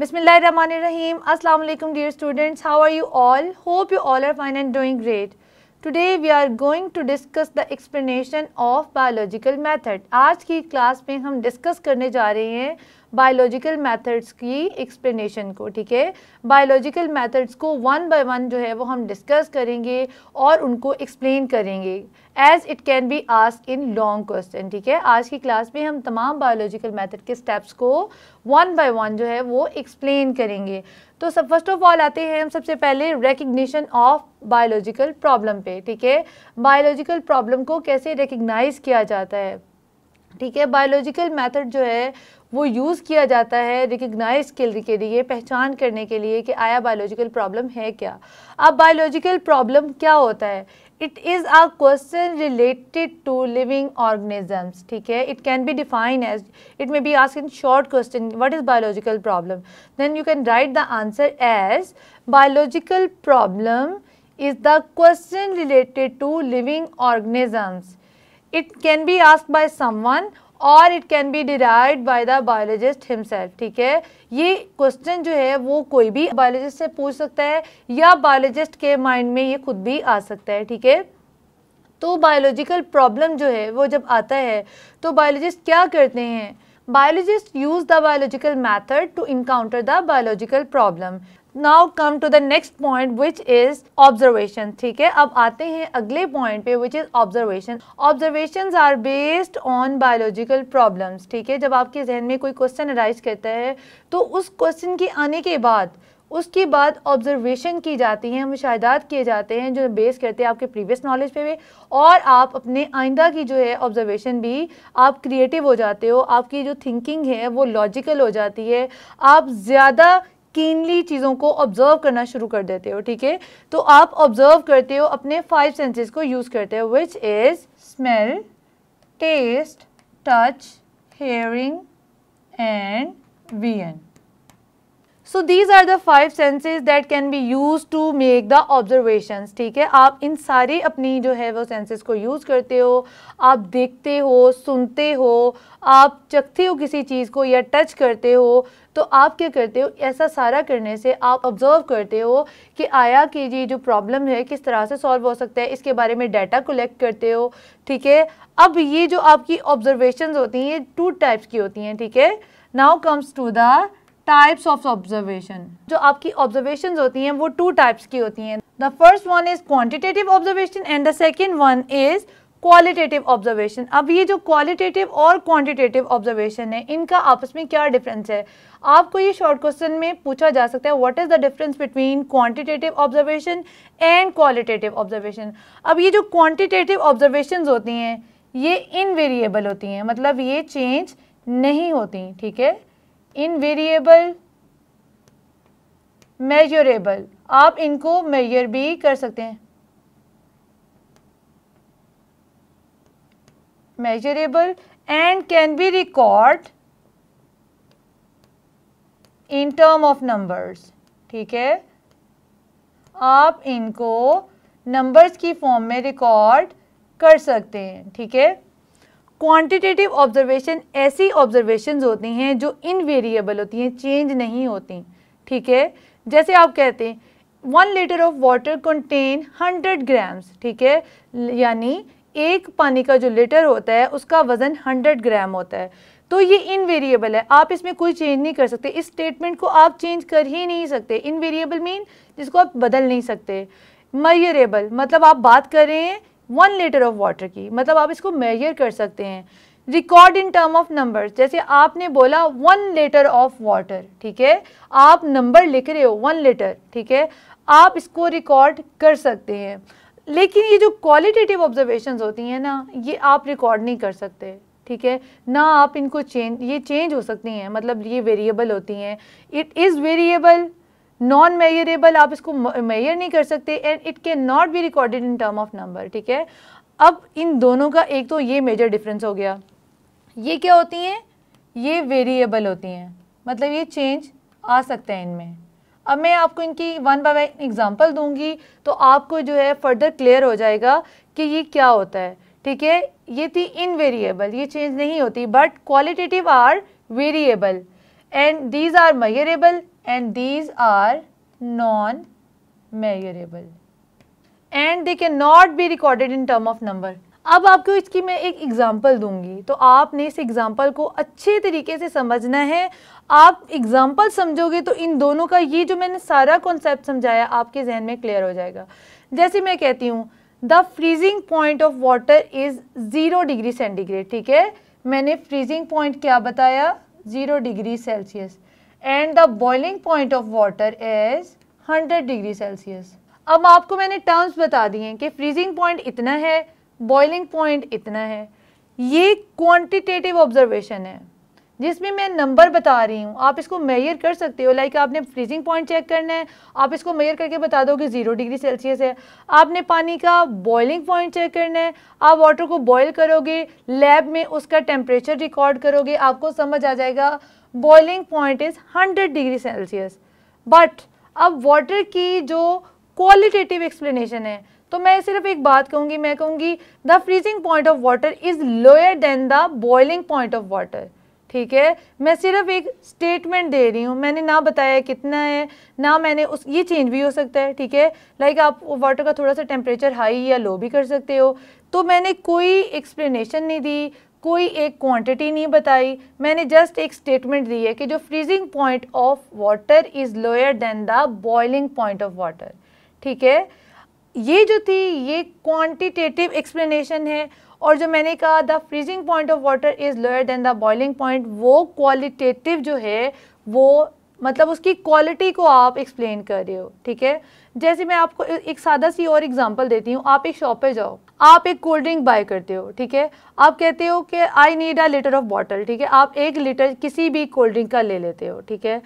बिसमीम अल्लाम dear students how are you all hope you all are fine and doing great today we are going to discuss the explanation of biological method आज की class में हम discuss करने जा रहे हैं बायोलॉजिकल मेथड्स की एक्सप्लेनेशन को ठीक है बायोलॉजिकल मेथड्स को वन बाय वन जो है वो हम डिस्कस करेंगे और उनको एक्सप्लेन करेंगे as it can be ask in long question ठीक है आज की क्लास में हम तमाम बायोलॉजिकल मेथड के स्टेप्स को वन बाय वन जो है वो एक्सप्लेन करेंगे तो सब फर्स्ट ऑफ ऑल आते हैं हम सबसे पहले रिकग्निशन ऑफ बायोलॉजिकल प्रॉब्लम पे ठीक है बायोलॉजिकल प्रॉब्लम को कैसे रिकग्नाइज किया जाता है ठीक है बायोलॉजिकल मेथड जो है वो यूज़ किया जाता है रिकग्नाइज के लिए पहचान करने के लिए कि आया बायोलॉजिकल प्रॉब्लम है क्या अब बायोलॉजिकल प्रॉब्लम क्या होता है it is a question related to living organisms ठीक है it can be define as it may be ask in short question what is biological problem then you can write the answer as biological problem is the question related to living organisms it can be ask by someone और it can be derive by the biologist himself ठीक है ये question जो है वो कोई भी biologist से पूछ सकता है या बायोलॉजिस्ट के माइंड में ये खुद भी आ सकता है ठीक है तो बायोलॉजिकल प्रॉब्लम जो है वो जब आता है तो बायोलॉजिस्ट क्या करते हैं biologist use the biological method to encounter the biological problem now come to the next point which is observation ठीक है अब आते हैं अगले पॉइंट पे which is observation observation are based on biological problems ठीक है जब आपके जहन में कोई क्वेश्चन अराइज करता है तो उस क्वेश्चन के आने के बाद उसके बाद ऑब्जर्वेशन की जाती है मुशाहदात किए जाते हैं जो बेस करते हैं आपके प्रीवियस नॉलेज पे भी और आप अपने आइंदा की जो है ऑब्जर्वेशन भी आप क्रिएटिव हो जाते हो आपकी जो थिंकिंग है वो लॉजिकल हो जाती है आप ज़्यादा कीनली चीज़ों को ऑब्जर्व करना शुरू कर देते हो ठीक है तो आप ऑब्जर्व करते हो अपने फाइव सेंसेस को यूज़ करते हो which is smell taste touch hearing and vision so these are the five senses that can be use to make the observation ठीक है आप इन सारी अपनी जो है वो सेंसेस को यूज़ करते हो आप देखते हो सुनते हो आप चखते हो किसी चीज़ को या टच करते हो तो आप क्या करते हो ऐसा सारा करने से आप ऑब्ज़र्व करते हो कि आया कि जी जो प्रॉब्लम है किस तरह से सॉल्व हो सकता है इसके बारे में डाटा कलेक्ट करते हो ठीक है अब ये जो आपकी ऑब्जर्वेशन होती हैं ये टू टाइप्स की होती हैं ठीक है now comes to the types of observation जो आपकी ऑब्जर्वेशन होती हैं वो टू टाइप्स की होती हैं the first one is quantitative observation and the second one is qualitative observation अब ये जो क्वालिटेटिव और क्वांटिटेटिव ऑब्जर्वेशन है इनका आपस में क्या डिफरेंस है आपको ये शॉर्ट क्वेश्चन में पूछा जा सकता है what is the difference between quantitative observation and qualitative observation अब ये जो क्वांटिटेटिव ऑब्जर्वेशन होती हैं ये इन होती हैं मतलब ये चेंज नहीं होती ठीक है इन मेजरेबल आप इनको मेयर भी कर सकते हैं measurable and can be recorded in term of numbers ठीक है आप इनको नंबर्स की फॉर्म में रिकॉर्ड कर सकते हैं ठीक है क्वांटिटेटिव ऑब्जर्वेशन ऐसी ऑब्जर्वेशन होती हैं जो इनवेरिएबल होती हैं चेंज नहीं होती ठीक है जैसे आप कहते हैं one litre of water contain hundred grams ठीक है यानी एक पानी का जो लीटर होता है उसका वज़न 100 ग्राम होता है तो ये इनवेरिएबल है आप इसमें कोई चेंज नहीं कर सकते इस स्टेटमेंट को आप चेंज कर ही नहीं सकते इनवेरिएबल मीन जिसको आप बदल नहीं सकते मैयरेबल मतलब आप बात कर रहे हैं वन लीटर ऑफ वाटर की मतलब आप इसको मैयर कर सकते हैं record in term of number जैसे आपने बोला वन लीटर ऑफ वाटर ठीक है आप नंबर लिख रहे हो वन लीटर ठीक है आप इसको रिकॉर्ड कर सकते हैं लेकिन ये जो क्वालिटेटिव ऑब्जर्वेशन होती हैं ना ये आप रिकॉर्ड नहीं कर सकते ठीक है ना आप इनको चेंज ये चेंज हो सकती हैं मतलब ये वेरिएबल होती हैं it is variable non measurable आप इसको मेयर नहीं कर सकते and it can not be recorded in term of number ठीक है अब इन दोनों का एक तो ये मेजर डिफरेंस हो गया ये क्या होती हैं ये वेरिएबल होती हैं मतलब ये चेंज आ सकते हैं इनमें अब मैं आपको इनकी वन बाय वन एग्ज़ाम्पल दूंगी तो आपको जो है फर्दर क्लियर हो जाएगा कि ये क्या होता है ठीक है ये थी इन वेरिएबल ये चेंज नहीं होती but qualitative are variable and these are measurable and these are non measurable they can not be recorded in term of number अब आपको इसकी मैं एक एग्ज़ाम्पल दूंगी तो आपने इस एग्ज़ाम्पल को अच्छे तरीके से समझना है आप एग्जांपल समझोगे तो इन दोनों का ये जो मैंने सारा कॉन्सेप्ट समझाया आपके जहन में क्लियर हो जाएगा जैसे मैं कहती हूँ the freezing point of water is zero degree centigrade ठीक है मैंने फ्रीजिंग पॉइंट क्या बताया zero degree Celsius and the boiling point of water is hundred degree Celsius अब आपको मैंने टर्म्स बता दिए कि फ्रीजिंग पॉइंट इतना है बॉइलिंग पॉइंट इतना है ये क्वांटिटेटिव ऑब्जर्वेशन है जिसमें मैं नंबर बता रही हूँ आप इसको मेयर कर सकते हो लाइक आपने फ्रीजिंग पॉइंट चेक करना है आप इसको मेयर करके बता दो कि ज़ीरो डिग्री सेल्सियस है आपने पानी का बॉइलिंग पॉइंट चेक करना है आप वाटर को बॉयल करोगे लैब में उसका टेम्परेचर रिकॉर्ड करोगे आपको समझ आ जाएगा boiling point is hundred degree Celsius but अब वाटर की जो क्वालिटेटिव एक्सप्लेनेशन है तो मैं सिर्फ एक बात कहूँगी मैं कहूँगी the freezing point of water is lower than the boiling point of water ठीक है मैं सिर्फ एक स्टेटमेंट दे रही हूँ मैंने ना बताया कितना है ना मैंने उस ये चेंज भी हो सकता है ठीक है लाइक आप वाटर का थोड़ा सा टेम्परेचर हाई या लो भी कर सकते हो तो मैंने कोई एक्सप्लेनेशन नहीं दी कोई एक क्वांटिटी नहीं बताई मैंने जस्ट एक स्टेटमेंट दी है कि जो freezing point of water is lower than the boiling point of water ठीक है ये जो थी ये क्वांटिटेटिव एक्सप्लेनेशन है और जो मैंने कहा the freezing point of water is lower than the boiling point वो क्वालिटेटिव जो है वो मतलब उसकी क्वालिटी को आप एक्सप्लेन कर रहे हो ठीक है जैसे मैं आपको एक सादा सी और एग्जांपल देती हूँ आप एक शॉप पे जाओ आप एक कोल्ड ड्रिंक बाय करते हो ठीक है आप कहते हो कि I need a litre of bottle ठीक है आप एक लीटर किसी भी कोल्ड ड्रिंक का ले लेते हो ठीक है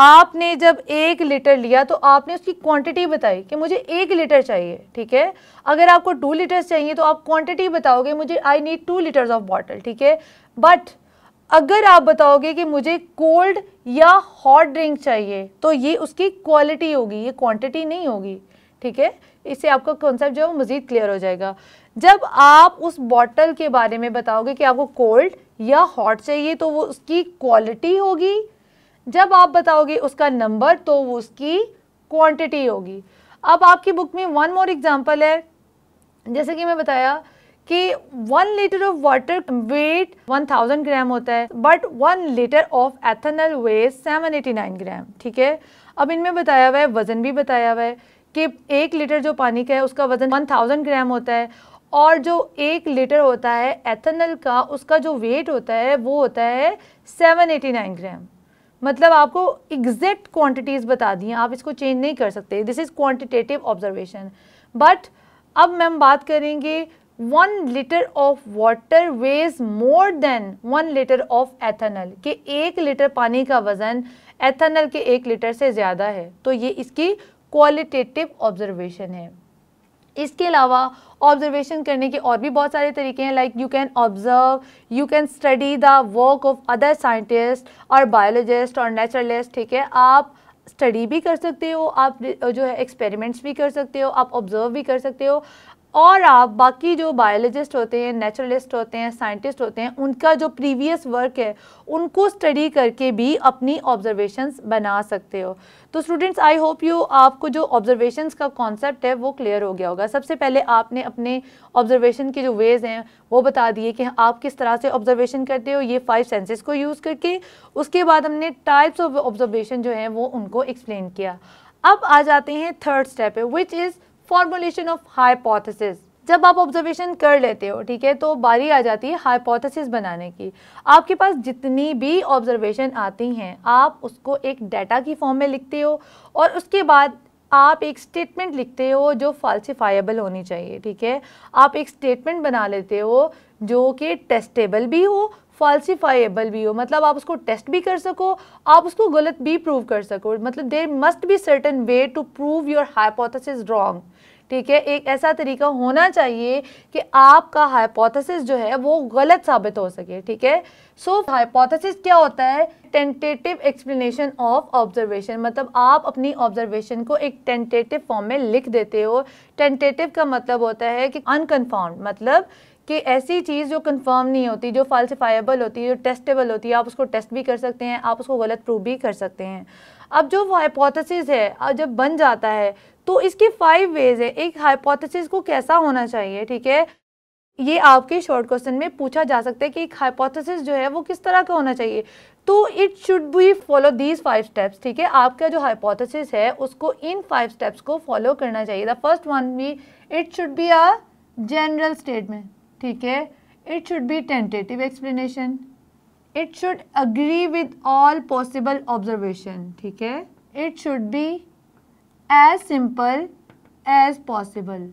आपने जब एक लीटर लिया तो आपने उसकी क्वांटिटी बताई कि मुझे एक लीटर चाहिए ठीक है अगर आपको टू लीटर्स चाहिए तो आप क्वांटिटी बताओगे मुझे I need two litres of bottle ठीक है बट अगर आप बताओगे कि मुझे कोल्ड या हॉट ड्रिंक चाहिए तो ये उसकी क्वालिटी होगी ये क्वांटिटी नहीं होगी ठीक है इससे आपका कॉन्सेप्ट जो है वो मज़ीद क्लियर हो जाएगा जब आप उस बॉटल के बारे में बताओगे कि आपको कोल्ड या हॉट चाहिए तो वो उसकी क्वालिटी होगी जब आप बताओगे उसका नंबर तो वो उसकी क्वांटिटी होगी अब आपकी बुक में वन मोर एग्जांपल है जैसे कि मैं बताया कि one litre of water weight 1000 gram होता है but one litre of ethanol weight 789 gram ठीक है अब इनमें बताया हुआ है वज़न भी बताया हुआ है कि एक लीटर जो पानी का है उसका वज़न 1000 ग्राम होता है और जो एक लीटर होता है एथेनल का उसका जो वेट होता है वो होता है 789 ग्राम मतलब आपको एग्जैक्ट क्वान्टिटीज बता दी आप इसको चेंज नहीं कर सकते this is quantitative observation but अब मैम बात करेंगे one litre of water weighs more than one litre of ethanol के एक लीटर पानी का वज़न एथेनल के एक लीटर से ज़्यादा है तो ये इसकी क्वालिटेटिव ऑब्जर्वेशन है इसके अलावा ऑब्जर्वेशन करने के और भी बहुत सारे तरीके हैं like you can observe you can study the work of other scientist और बायोलॉजिस्ट और नेचुरलिस्ट ठीक है आप स्टडी भी कर सकते हो आप जो है एक्सपेरिमेंट्स भी कर सकते हो आप ऑब्जर्व भी कर सकते हो और आप बाकी जो बायोलॉजिस्ट होते हैं नेचुरलिस्ट होते हैं साइंटिस्ट होते हैं उनका जो प्रीवियस वर्क है उनको स्टडी करके भी अपनी ऑब्जर्वेशंस बना सकते हो तो स्टूडेंट्स आई होप यू आपको जो ऑब्जर्वेशंस का कॉन्सेप्ट है वो क्लियर हो गया होगा सबसे पहले आपने अपने ऑब्जर्वेशन के जो वेज़ हैं वो बता दिए कि आप किस तरह से ऑब्जर्वेशन करते हो ये फाइव सेंसेस को यूज़ करके उसके बाद हमने टाइप्स ऑफ ऑब्जर्वेशन जो हैं वो उनको एक्सप्लेन किया अब आ जाते हैं थर्ड स्टेप है which is formulation of hypothesis जब आप ऑब्जर्वेशन कर लेते हो ठीक है तो बारी आ जाती है हाइपोथेसिस बनाने की आपके पास जितनी भी ऑब्जर्वेशन आती हैं आप उसको एक डाटा की फॉर्म में लिखते हो और उसके बाद आप एक स्टेटमेंट लिखते हो जो फॉल्सिफाइबल होनी चाहिए ठीक है आप एक स्टेटमेंट बना लेते हो जो कि टेस्टेबल भी हो फॉल्सिफाइबल भी हो मतलब आप उसको टेस्ट भी कर सको आप उसको गलत भी प्रूव कर सको मतलब there must be certain way to prove your hypothesis wrong ठीक है एक ऐसा तरीका होना चाहिए कि आपका हाइपोथेसिस जो है वो गलत साबित हो सके ठीक है सो हाइपोथेसिस क्या होता है टेंटेटिव एक्सप्लेनेशन ऑफ ऑब्जर्वेशन मतलब आप अपनी ऑब्जर्वेशन को एक टेंटेटिव फॉर्म में लिख देते हो टेंटेटिव का मतलब होता है कि अनकन्फर्म मतलब कि ऐसी चीज़ जो कंफर्म नहीं होती जो फालसिफाइबल होती है जो टेस्टेबल होती है आप उसको टेस्ट भी कर सकते हैं आप उसको गलत प्रूव भी कर सकते हैं अब जो हाइपोथेसिस है जब बन जाता है तो इसके फाइव वेज है एक हाइपोथेसिस को कैसा होना चाहिए ठीक है ये आपके शॉर्ट क्वेश्चन में पूछा जा सकता है कि एक हाइपोथेसिस जो है वो किस तरह का होना चाहिए तो it should be follow these five steps ठीक है आपका जो हाइपोथेसिस है उसको इन फाइव स्टेप्स को फॉलो करना चाहिए the first one be it should be a general statement ठीक है it should be tentative explanation it should agree with all possible observation ठीक है it should be as simple as possible.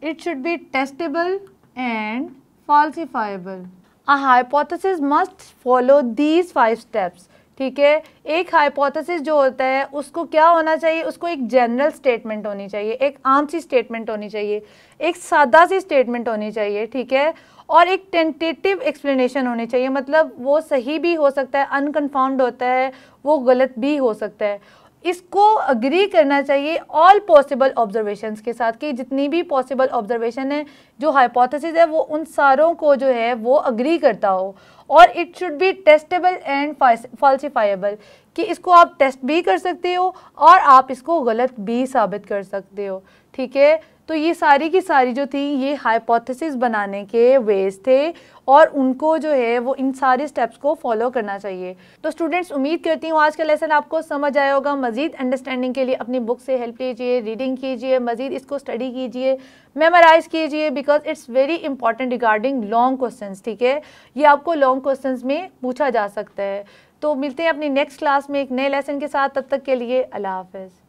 It should be testable and falsifiable. A hypothesis must follow these five steps. ठीक है एक hypothesis जो होता है उसको क्या होना चाहिए उसको एक जनरल स्टेटमेंट होनी चाहिए एक आम सी स्टेटमेंट होनी चाहिए एक सादा सी स्टेटमेंट होनी चाहिए ठीक है और एक टेंटेटिव एक्सप्लेनेशन होनी चाहिए मतलब वो सही भी हो सकता है अनकन्फर्म्ड होता है वो गलत भी हो सकता है इसको अग्री करना चाहिए ऑल पॉसिबल ऑब्जर्वेशन के साथ कि जितनी भी पॉसिबल ऑब्जर्वेशन है जो हाइपोथेसिस है वो उन सारों को जो है वो अग्री करता हो और it should be testable and falsifiable कि इसको आप टेस्ट भी कर सकते हो और आप इसको गलत भी साबित कर सकते हो ठीक है तो ये सारी की सारी जो थी ये हाइपोथेसिस बनाने के वेज थे और उनको जो है वो इन सारे स्टेप्स को फॉलो करना चाहिए तो स्टूडेंट्स उम्मीद करती हूँ आज का लेसन आपको समझ आया होगा मजीद अंडरस्टैंडिंग के लिए अपनी बुक से हेल्प लीजिए रीडिंग कीजिए मजीद इसको स्टडी कीजिए मेमोराइज कीजिए because it's very important regarding long question ठीक है ये आपको लॉन्ग क्वेश्चन में पूछा जा सकता है तो मिलते हैं अपनी नेक्स्ट क्लास में एक नए लेसन के साथ तब तक के लिए अल्लाह हाफिज़